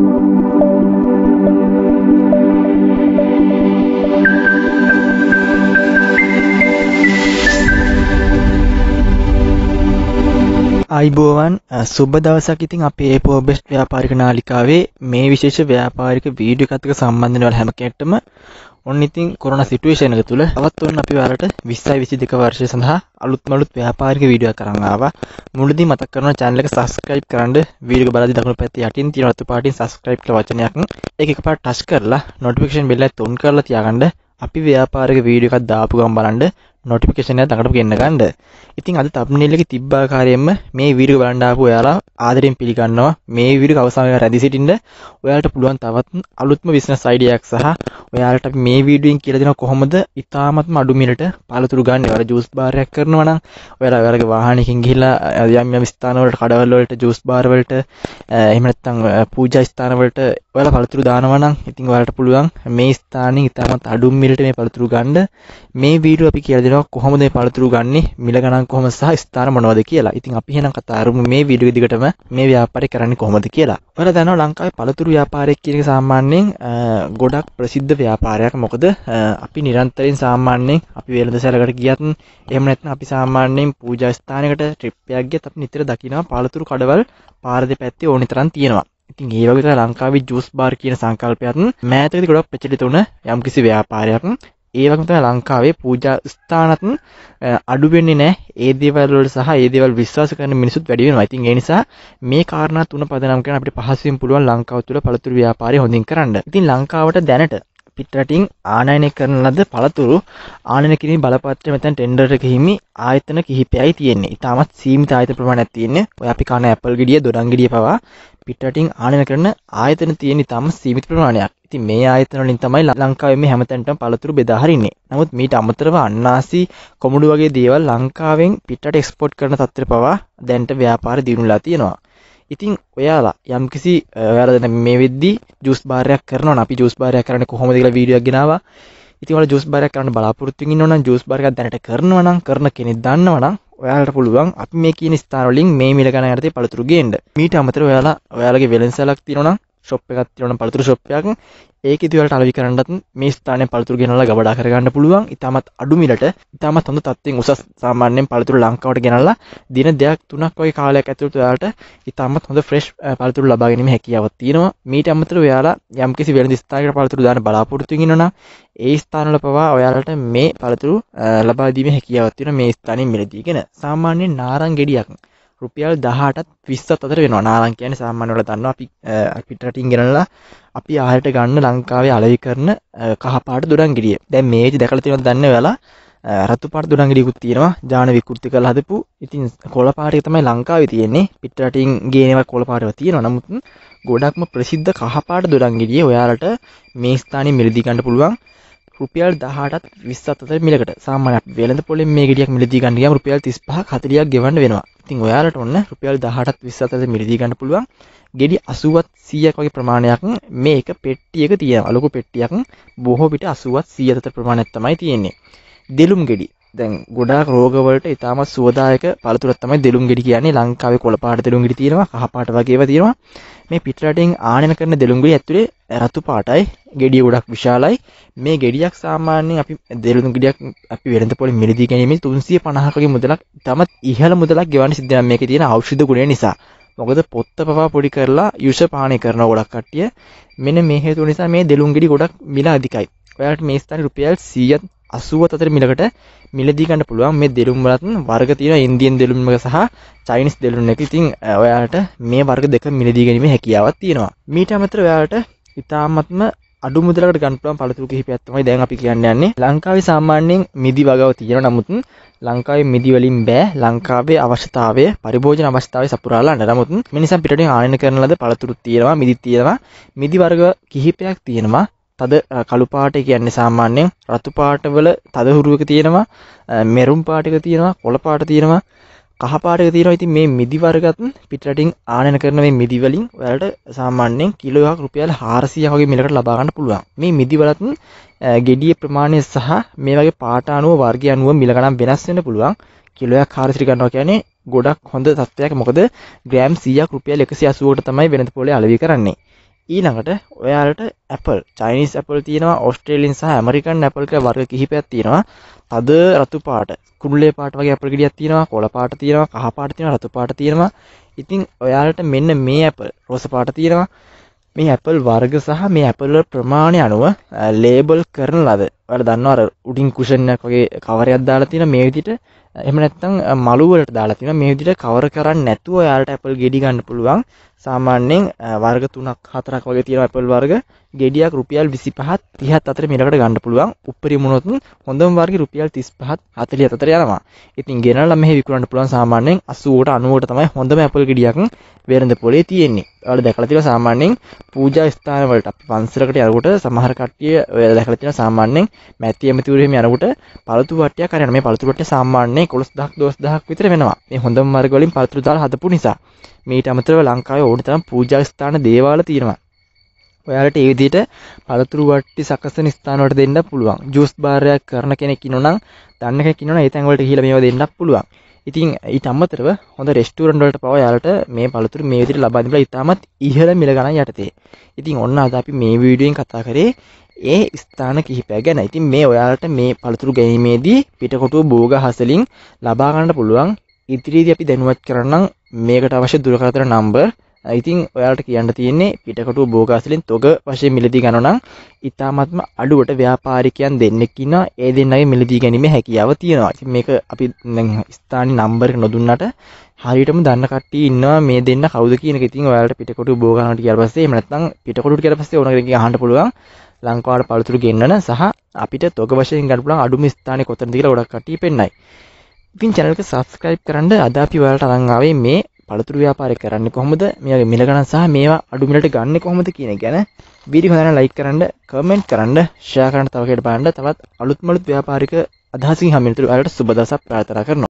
Música අයිබෝවන් සුබ දවසක් ඉතින් අපේ පෝබෙස්ට් ව්‍යාපාරික නාලිකාවේ මේ විශේෂ ව්‍යාපාරික වීඩියෝ එකත්ක සම්බන්ධ වෙන හැම කෙනෙක්ටම ඔන්න ඉතින් කොරෝනා සිටුේෂන් එක තුළ තවත් ඔන්න අපි ඔයාලට 2022 වර්ෂය සඳහා අලුත්ම අලුත් ව්‍යාපාරික වීඩියෝ කරන්න ආවා. මුලදී මතක් කරනවා channel එක subscribe කරන්න වීඩියෝ එක බලද්දී දකුණු පැත්තේ යටින් තියෙන රතු පාටින් subscribe කියලා වචනයක් ඒක එකපාරට touch කරලා notification bell එක තුන් කරලා තියාගන්න අපි ව්‍යාපාරික වීඩියෝ එකක් දාපු ගමන් බලන්න නොටිකේෂන තකට ගන්න ගන්න ඉතින් අද තබ්නෙල්ලක තිබ්බාකාරයෙන්ම මේ විඩිය බලන්ඩාපු ඔයාලා ආදරෙන් පිළිගන්නවා මේ විඩි අවසාමය රැදි සිටින්ට ඔයාට පුළුවන් තවත් අලුත්ම විස්න සයිඩයක් සහ ඔයාලට මේ වීඩියෙන් කියලදෙන කොහොමද ඉතාමත්ම අඩුමිලට පලතුරු ගන්න වර ජස් භාරයක් කරනවන ඔයාලා වැරග වාහනකින් ගිල්ලා යම් ස්ථානවලට කඩවල්ලට ජස් භාරවලට එහමනත්තං පූජා ස්ථානවලට ඔයාල පළතුරු දානවනම් ඉතින් ඔයාලට පුළුවන් මේ ස්ථානයේ ඉතාමත් අඩුම් මිලට මේ පළතුරු ගන්න. මේ වීඩියෝ අපි කියලා දෙනවා කොහොමද මේ පළතුරු ගන්නෙ, මිල ගණන් කොහොමද සහ ස්ථාන මොනවද කියලා. ඉතින් අපි එහෙනම් කතා කරමු මේ වීඩියෝ දිගටම මේ ව්‍යාපාරය කරන්නේ කොහොමද කියලා. ඔයාලා දන්නවා ලංකාවේ පළතුරු ව්‍යාපාරය කියන එක සාමාන්‍යයෙන් ගොඩක් ප්‍රසිද්ධ ව්‍යාපාරයක්. මොකද අපි නිරන්තරයෙන් සාමාන්‍යයෙන් අපි වෙළඳසැලකට ගියත් එහෙම නැත්නම් අපි සාමාන්‍යයෙන් පූජා ස්ථානයකට ට්‍රිප් එකක් ගියත් අපි නිතර දකිනවා පළතුරු කඩවල් පාර දෙපැත්තේ ඕනිතරම් තියෙනවා. ඉතින් ඒ වගේ ලංකාවේ ජුස් බාර් කියන සංකල්පයත් මෑතකදී ගොඩක් ප්‍රචලිත වුණ යම්කිසි ව්‍යාපාරයක්. ඒ වගේම තමයි ලංකාවේ පූජා ස්ථානත් අඩු වෙන්නේ නැහැ. ඒ දේවල් වල සහ ඒ දේවල් විශ්වාස කරන මිනිසුත් වැඩි වෙනවා. ඉතින් ඒ නිසා මේ කාරණා තුන පදනම් කරගෙන අපිට පහසුවෙන් පුළුවන් ලංකාව තුළ පළතුරු ව්‍යාපාරය හොඳින් කරන්න. ඉතින් ලංකාවට දැනට පිටරටින් ආනයනය කරන ලද පළතුරු ආනයන කිරීම බලපත්‍රය මෙතන ටෙන්ඩර් එක හිමි ආයතන කිහිපයයි තියෙන්නේ. ඉතාමත් සීමිත ආයතන ප්‍රමාණයක් තියෙන්නේ. ඔය අපි කන ඇපල් ගෙඩිය, දොඩම් ගෙඩිය පවා පිටරටින් ආනයන කරන ආයතන තියෙන ඉතාම සීමිත ප්‍රමාණයක්. ඉතින් මේ ආයතන වලින් තමයි ලංකාවේ මේ හැමතැනටම පළතුරු බෙදා හරින්නේ. නමුත් මීට අමතරව අන්නාසි කොමුඩු වගේ දේවල් ලංකාවෙන් පිටරට එක්ස්පෝට් කරන තත්ත්වය පවා දැන්ට ව්‍යාපාර දියුණුලා තියෙනවා. ඉතින් ඔයාලා යම් කිසි වැරදන මේ වෙද්දි ජුස් බාරයක් කරන අපි ජුස් බාරයක් කරන කොහොමද කියලා වීඩියෝක් ගෙනාවා. ඉතින් ඔයාලා ජුස් බාරයක් කරන්න බලාපොරොත්තු වෙන්න ඕන නම් ජුස් බාරයක් දැනට කරනවා නම් කරන කෙනෙක් දන්නවා නම් ඔයාලට පුළුවන් අපි මේ කියන ස්ථානවලින් මේ මිල ගණන් යටතේ පළතුරු ගේන්න. මීට අමතරව ඔයාලා ඔයාලගේ වෙළෙන්සලක් තියෙනවා නම් ශොප් එකක් තියවන පළතුරු ශොප්යක් ඒක දිවලට අලවි කරන්නත් මේ ස්ථානය පළතුරු ගෙනලා ගබඩා කරගන්න පුළුවන් ඉතාමත් අඩුමිලට ඉතාමත් හොඳ තත්ත්වෙන් උසස් සාමාන්‍යයෙන් පළතුරු ලංකාවට ගෙනල්ලා දින දෙයක් තුනක් වගේ කාලයක් ඇතුළත ඔයාලට ඉතාමත් හොඳ ෆ්‍රෙෂ් පළතුරු ලබා ගැනීම හැකියාවක් තියෙනවා මීට අමතරව ඔයාලා යම්කිසි වෙළඳ ස්ථානයකට පළතුරු දාන්න බලාපොරොත්තු වෙනවා ඒ ස්ථානවල පවා ඔයාලට මේ පළතුරු ලබා දීමේ හැකියාවක් තියෙන මේ ස්ථානයේ මිලදී. කියන සාමාන්‍යයෙන් නාරං ගෙඩියක් රුපියල් දහටත් විස්සත් අතර වෙන නාලං කියන සාමාන්‍යවල දන්න අපි පිටරටින් ගෙනලා අපි ආහයට ගන්න ලංකාවේ අලවි කරන කහපාට දුරංගිරිය දැන් මේජ දැකල තියෙනවද දන්න වෙලා රතු පාට දුරංගිරියකුත් තියෙනවා ජාන විකෘති කරලා හදපු ඉතින් කොළ පාටේ තමයි ලංකාවේ තියෙන්නේ පිටරටින් ගේනවා කොළ පාටව තියෙනවා නමුත් ගොඩක්ම ප්‍රසිද්ධ කහපාට දුරංගිරිය ඔයාලට මේ ස්ථානයේ මිලදී ගන්න පුළුවන් රුපියල් දහටත් විස්සත් අතර මිලකට සාමානයක් වෙළඳ පොලෙ මේ ගෙඩියක් මිලදී ගන්නගිය රුපියල් තිස් පහ කතරියක් ගෙවන්න වෙනවා ඉතින් ඔයාලට ඔන්න රුපියල් දහටත් විස්ස අතර මිලදී ගන්න පුළුවන් ගෙඩි අසුවත් සියයක් වගේ ප්‍රමාණයක් මේක පෙට්ටියක තියෙන අලොකු පෙට්ටියක් බොහෝ පිට අසුවත් සිය අතර ප්‍රමාණයක් තමයි තියෙන්නේ දෙලුම් ගෙඩි දැන් ගොඩාක් රෝගවලට ඉතාමත් සුවදායක පළතුරක් තමයි දෙලුම් ගෙඩි කියන්නේ ලංකාවේ කොළපාට දෙලුම් ගෙඩි තියෙනවා කහපාට වගේව තියෙනවා මේ පිටරටින් ආනයන කරන දෙලුම් ගෙඩි ඇතුලේ රතු පාටයි ගෙඩිය ගොඩක් විශාලයි මේ ගෙඩියක් සාමාන්‍යයෙන් අපි දෙලුම් ගෙඩියක් අපි වෙළඳ පොලේ මිලදී ගැනීමෙන් 350කගේ මුදලක් තමත් ඉහළ මුදලක් ගෙවන්න සිද්ධ වෙනවා මේකේ තියෙන ඖෂධ ගුණය නිසා මොකද පොත්ත පවා පොඩි කරලා යුෂ පානය කරන ගොඩක් කට්ටිය මෙන්න මේ හේතුව නිසා මේ දෙලුම් ගෙඩි ගොඩක් මිල අධිකයි ඔයාට මේ ස්ථාන රුපියල් 100 80 අතර මිලකට මිලදී ගන්න පුළුවන් මේ දෙලුම් වලත් වර්ග තියෙන ඉන්දියන් දෙලුම් එක සහ චයිනිස් දෙලුම් එක. ඉතින් ඔයාලට මේ වර්ග දෙක මිලදී ගැනීමේ හැකියාවක් තියෙනවා. මීට අමතරව ඔයාලට ඉතාමත්ම අඩු මුදලකට ගන්න පුළුවන් පළතුරු කිහිපයක් තමයි දැන් අපි කියන්න යන්නේ. ලංකාවේ සාමාන්‍යයෙන් මිදි වගව තියෙනවා. නමුත් ලංකාවේ මිදි වලින් බෑ ලංකාවේ අවශ්‍යතාවය පරිභෝජන අවස්ථාවේ සපුරාලා නරමුත් මිනිසම් පිටටින් ආයන කරන ලද පළතුරු තියෙනවා මිදි තියෙනවා මිදි වර්ග කිහිපයක් තියෙනවා තද කළුපාට කියන්නේ සාමාන්‍යයෙන් රතුපාටවල තදහුරුවක තියෙනවා මෙරුම් පාටික තියෙනවා කොළපාට තියෙනවා කහපාටක තියෙනවා ඉතින් මේ මිදි වර්ගත් පිටරටින් ආනයන කරන මේ මිදි වලින් ඔයාලට සාමාන්‍යයෙන් කිලෝ එකක් රුපියල් 400ක් වගේ මිලකට ලබා ගන්න පුළුවන්. මේ මිදි වලත් ගෙඩියේ ප්‍රමාණය සහ මේ වගේ පාට අනුව වර්ගය අනුව මිල ගණන් වෙනස් වෙන්න පුළුවන්. කිලෝයක් 400 ගන්නවා කියන්නේ ගොඩක් හොඳ තත්ත්වයක් මොකද ග්‍රෑම් 100ක් රුපියල් 180කට තමයි වෙනද පොලේ අලෙවි කරන්නේ. ඊළඟට ඔයාලට Apple චයිනිස් Apple තියෙනවා ඔස්ට්‍රේලියන් සහ ඇමරිකන් Apple කියලා වර්ග කිහිපයක් තියෙනවා තද රතු පාට කුරුල්ලේ පාට වගේ Apple ගෙඩියක් තියෙනවා කොළ පාට තියෙනවා කහ පාට තියෙනවා රතු පාට තියෙනවා ඉතින් ඔයාලට මෙන්න මේ Apple රෝස පාට තියෙනවා මේ Apple වර්ග සහ මේ Apple ප්‍රමාණය අනුව ලේබල් කරන ලද ඔයාලා දන්නවා අර උඩින් කුෂන්යක් වගේ කවරයක් දාලා තියෙන මේ විදිහට එහෙම නැත්නම් මලු වලට දාලා තියෙන මේ විදිහට කවර කරන්නේ නැතුව ඔයාලට Apple ගෙඩි ගන්න පුළුවන් සාමාන්‍යයෙන් වර්ග 3ක් 4ක් වගේ තියෙන Apple වර්ග ගෙඩියක් රුපියල් 25 30 අතර මිලකට ගන්න පුළුවන් උප්පරිම වුණොත් හොඳම වර්ගය රුපියල් 35 40 අතර යනවා. ඉතින් ගෙනල්ලා මෙහි විකුණන්න පුළුවන් සාමාන්‍යයෙන් 80ට 90ට තමයි හොඳම Apple ගෙඩියක් වෙරඳ පොලේ තියෙන්නේ. ඔයාලා දැකලා තියෙනවා සාමාන්‍යයෙන් පූජා ස්ථාන වලට අපි පන්සලකට යනකොට සමහර කට්ටිය ඔයාලා දැකලා තියෙනවා සාමාන්‍යයෙන් මැති ඇමතිවරම යනකට පළතු වටය කරන මේ පළතුරට සාමාන්‍යය කොළොස් දක් දොස් දහක් විතර වෙනවා මේ හොඳ මර්ගලින් පළතුරු දාල් හදපු නිසා මීට අමතරව ලංකාවේ ඕනතරම් පූජා ස්ථාන දේවාල තියෙනවා ඔයාලට ඒ විදිහට පළතුරු වට්ටි සකසන ස්ථානවලට දෙන්න පුළුවන්. ජූස් බාරයක් කරන කෙනෙක් ඉන්නොනම් දන්න කෙනෙක් ඉන්නොනම් ඒ තැන් වලට ගිහිල්ලා මේවා දෙන්න පුළුවන්. ඉතින් ඊට අමතරව හොඳ රෙස්ටුරන්ට් වලට පවා යාලට මේ පළතුරු මේ විදිහට ලබා දෙන්න ඉතාමත් ඉහළ මිල ගණන් යටතේ. ඉතින් ඔන්න අද අපි මේ වීඩියෝෙන් කතා කරේ ඒ ස්ථාන කිහිපය ගැන ඉතින් මේ ඔයාලට මේ පළතුරු ගැනීමේදී පිටකොටු බෝග හසලින් ලබාගන්න පුළුවන් ඉතිරිදි අපි දැනුවත් කරන්නම් මේකට අවශ්‍ය දුරකතර නම්බර් ඉතින් ඔයාලට කියන්න තියෙන්නේ පිටකටු බෝගාසලින් තොග වශයෙන් මිලදී ගණනම් ඉතාමත්ම අඩුවට ව්‍යාපාරිකයන් දෙන්නෙක් ඉන්න ඒ දෙන්නගේ මිලදී ගැනීම හැකියාව තියෙනවා. ඉතින් මේක අපි ස්ථානි නම්බර් නොදුන්නට හරියටම දන්න කට්ටිය ඉන්නවා මේ දෙන්න කවුද කියන එක. ඉතින් ඔයාලට පිටකොටු බෝගාහනට කියලා පස්සේ එහෙම නැත්නම් පිටකොටුට කියලා පස්සේ ඕන කෙනෙක් අහන්න පුළුවන්. ලංකාවට පළතුරු ගෙන්න්නන සහ අපිට තොක වශයෙන් ගඩපුලන් අඩුම ස්ථානය කොතන දිල ොඩක් කටි පෙන්න්නයි ඉතින් චැනල්ක සස්ක්‍රයිප් කරන්න අදාපි වලට අරංගාවේ මේ පළතුරු ව්‍යාපාරය කරන්න කොහොමද මේගේ මිලගන සහ මේවා අඩුමිලට ගන්න කොහොමද කියන ගැන විඩි හොඳන ලයි කරන්න කමෙන්ට් කරන්න ශාකරන්න තවකට බාන්න තවත් අලුත්මලුත් ව්‍යාපාරික අදහසි හමිතුරු අයට සුබදසක් ප්‍රාතර කරනවා